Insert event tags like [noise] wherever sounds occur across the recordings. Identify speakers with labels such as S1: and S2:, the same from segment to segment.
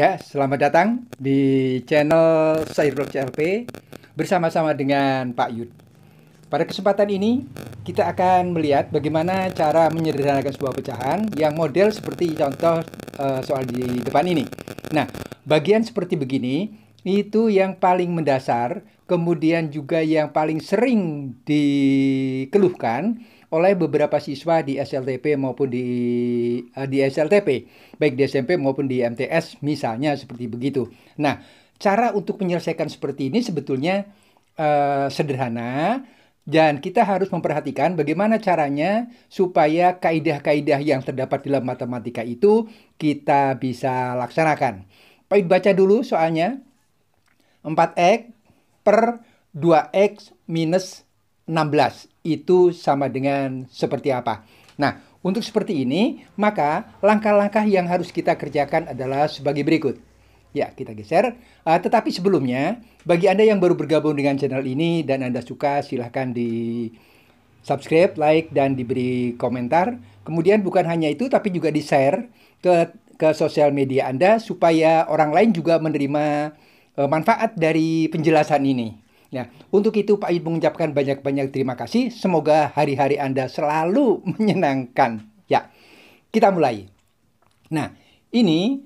S1: Ya, selamat datang di channel Sairblog CLP bersama-sama dengan Pak Yud. Pada kesempatan ini, kita akan melihat bagaimana cara menyederhanakan sebuah pecahan yang model seperti contoh uh, soal di depan ini. Nah, bagian seperti begini itu yang paling mendasar, kemudian juga yang paling sering dikeluhkan oleh beberapa siswa di SLTP maupun di eh, di SLTP, baik di SMP maupun di MTS misalnya seperti begitu. Nah, cara untuk menyelesaikan seperti ini sebetulnya uh, sederhana dan kita harus memperhatikan bagaimana caranya supaya kaidah-kaidah yang terdapat dalam matematika itu kita bisa laksanakan. Pak baca dulu soalnya. 4x per 2x minus 16. Itu sama dengan seperti apa? Nah, untuk seperti ini, maka langkah-langkah yang harus kita kerjakan adalah sebagai berikut. Ya, kita geser. Uh, tetapi sebelumnya, bagi Anda yang baru bergabung dengan channel ini dan Anda suka, silahkan di subscribe, like, dan diberi komentar. Kemudian bukan hanya itu, tapi juga di-share ke, ke sosial media Anda supaya orang lain juga menerima uh, manfaat dari penjelasan ini. Nah, untuk itu Pak Yud mengucapkan banyak-banyak terima kasih. Semoga hari-hari Anda selalu [laughs] menyenangkan. Ya, kita mulai. Nah, ini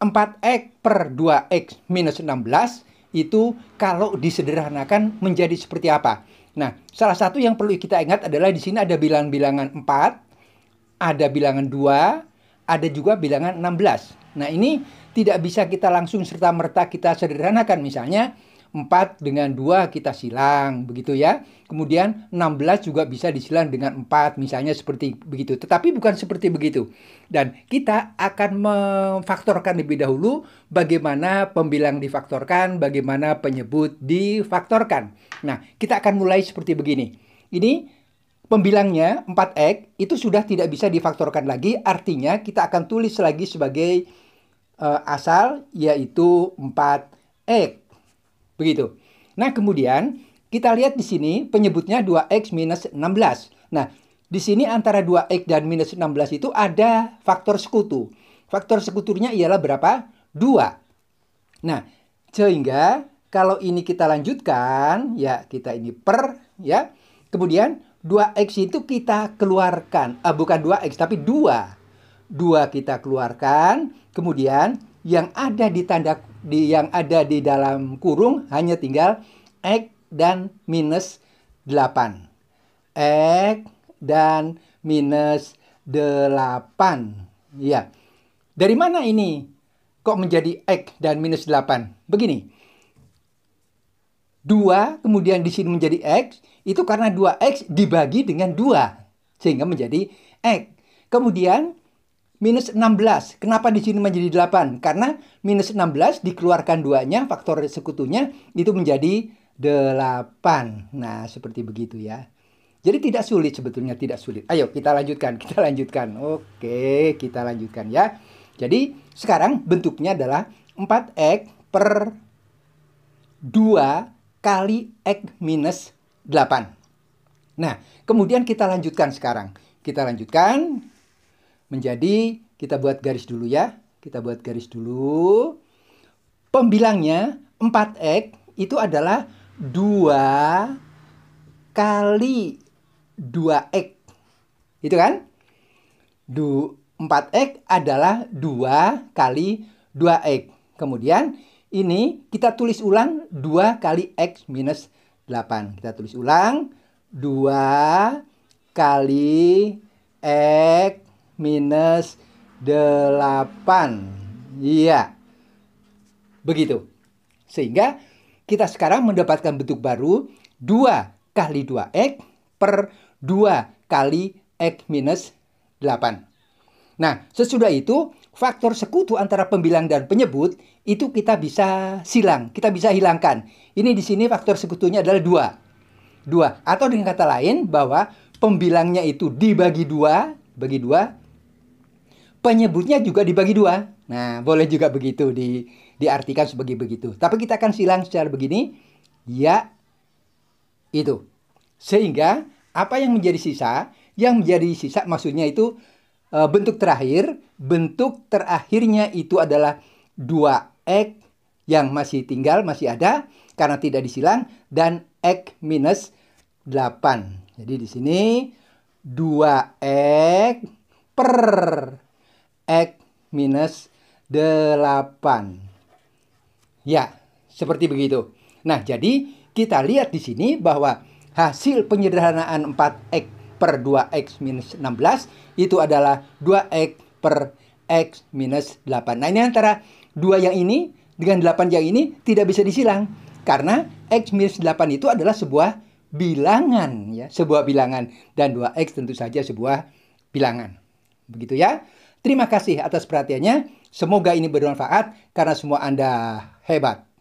S1: 4X per 2X minus 16 itu kalau disederhanakan menjadi seperti apa? Nah, salah satu yang perlu kita ingat adalah di sini ada bilangan-bilangan 4, ada bilangan 2, ada juga bilangan 16. Nah, ini tidak bisa kita langsung serta-merta kita sederhanakan misalnya 4 dengan 2 kita silang, begitu ya. Kemudian 16 juga bisa disilang dengan 4, misalnya seperti begitu. Tetapi bukan seperti begitu. Dan kita akan memfaktorkan lebih dahulu bagaimana pembilang difaktorkan, bagaimana penyebut difaktorkan. Nah, kita akan mulai seperti begini. Ini pembilangnya 4X itu sudah tidak bisa difaktorkan lagi, artinya kita akan tulis lagi sebagai uh, asal yaitu 4X. Begitu. Nah, kemudian kita lihat di sini penyebutnya 2x minus 16. Nah, di sini antara 2x dan minus 16 itu ada faktor sekutu. Faktor sekuturnya ialah berapa? 2. Nah, sehingga kalau ini kita lanjutkan, ya kita ini per, ya. Kemudian 2x itu kita keluarkan. Eh, bukan 2x, tapi 2. 2 kita keluarkan. Kemudian yang ada di tanda di yang ada di dalam kurung hanya tinggal X dan minus 8. X dan minus 8. Ya. Dari mana ini kok menjadi X dan minus 8? Begini. 2 kemudian di sini menjadi X, itu karena 2X dibagi dengan 2. Sehingga menjadi X. Kemudian minus 16. Kenapa di sini menjadi 8? Karena minus 16 dikeluarkan duanya, faktor sekutunya, itu menjadi 8. Nah, seperti begitu ya. Jadi tidak sulit sebetulnya, tidak sulit. Ayo kita lanjutkan, [laughs] kita lanjutkan. Oke, kita lanjutkan ya. Jadi sekarang bentuknya adalah 4X per 2 kali X minus 8. Nah, kemudian kita lanjutkan sekarang. Kita lanjutkan menjadi kita buat garis dulu ya. Kita buat garis dulu. Pembilangnya 4x itu adalah 2 kali 2x. Itu kan? Du 4x adalah 2 kali 2x. Kemudian ini kita tulis ulang 2 kali x minus 8. Kita tulis ulang 2 kali x minus 8. Iya. Begitu. Sehingga kita sekarang mendapatkan bentuk baru 2 kali 2x per 2 kali x minus 8. Nah, sesudah itu faktor sekutu antara pembilang dan penyebut itu kita bisa silang, kita bisa hilangkan. Ini di sini faktor sekutunya adalah 2. 2 atau dengan kata lain bahwa pembilangnya itu dibagi 2, bagi 2 penyebutnya juga dibagi dua. Nah, boleh juga begitu di diartikan sebagai begitu. Tapi kita akan silang secara begini, ya itu. Sehingga apa yang menjadi sisa, yang menjadi sisa maksudnya itu e, bentuk terakhir, bentuk terakhirnya itu adalah dua x yang masih tinggal, masih ada karena tidak disilang dan x minus 8. Jadi di sini 2x per X minus 8. Ya, seperti begitu. Nah, jadi kita lihat di sini bahwa hasil penyederhanaan 4X per 2X minus 16 itu adalah 2X per X minus 8. Nah, ini antara dua yang ini dengan 8 yang ini tidak bisa disilang. Karena X minus 8 itu adalah sebuah bilangan. ya Sebuah bilangan. Dan 2X tentu saja sebuah bilangan. Begitu ya. Terima kasih atas perhatiannya. Semoga ini bermanfaat karena semua Anda hebat.